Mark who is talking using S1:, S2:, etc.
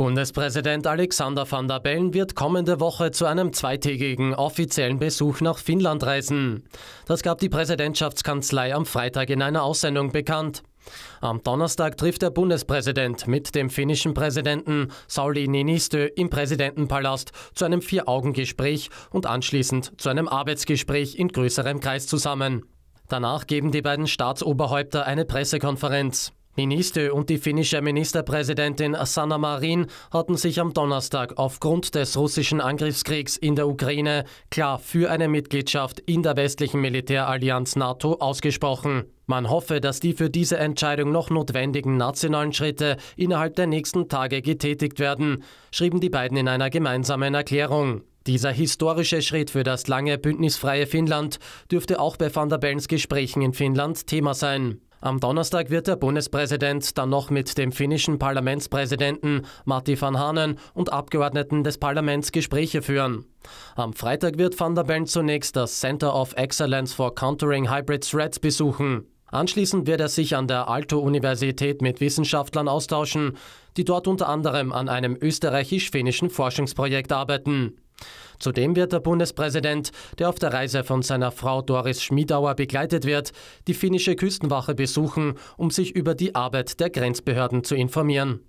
S1: Bundespräsident Alexander van der Bellen wird kommende Woche zu einem zweitägigen offiziellen Besuch nach Finnland reisen. Das gab die Präsidentschaftskanzlei am Freitag in einer Aussendung bekannt. Am Donnerstag trifft der Bundespräsident mit dem finnischen Präsidenten Sauli Niinistö im Präsidentenpalast zu einem Vier-Augen-Gespräch und anschließend zu einem Arbeitsgespräch in größerem Kreis zusammen. Danach geben die beiden Staatsoberhäupter eine Pressekonferenz. Minister und die finnische Ministerpräsidentin Sanna Marin hatten sich am Donnerstag aufgrund des russischen Angriffskriegs in der Ukraine klar für eine Mitgliedschaft in der westlichen Militärallianz NATO ausgesprochen. Man hoffe, dass die für diese Entscheidung noch notwendigen nationalen Schritte innerhalb der nächsten Tage getätigt werden, schrieben die beiden in einer gemeinsamen Erklärung. Dieser historische Schritt für das lange bündnisfreie Finnland dürfte auch bei van der Bellens Gesprächen in Finnland Thema sein. Am Donnerstag wird der Bundespräsident dann noch mit dem finnischen Parlamentspräsidenten Matti van Hanen und Abgeordneten des Parlaments Gespräche führen. Am Freitag wird van der Bellen zunächst das Center of Excellence for Countering Hybrid Threats besuchen. Anschließend wird er sich an der Aalto-Universität mit Wissenschaftlern austauschen, die dort unter anderem an einem österreichisch-finnischen Forschungsprojekt arbeiten. Zudem wird der Bundespräsident, der auf der Reise von seiner Frau Doris Schmiedauer begleitet wird, die finnische Küstenwache besuchen, um sich über die Arbeit der Grenzbehörden zu informieren.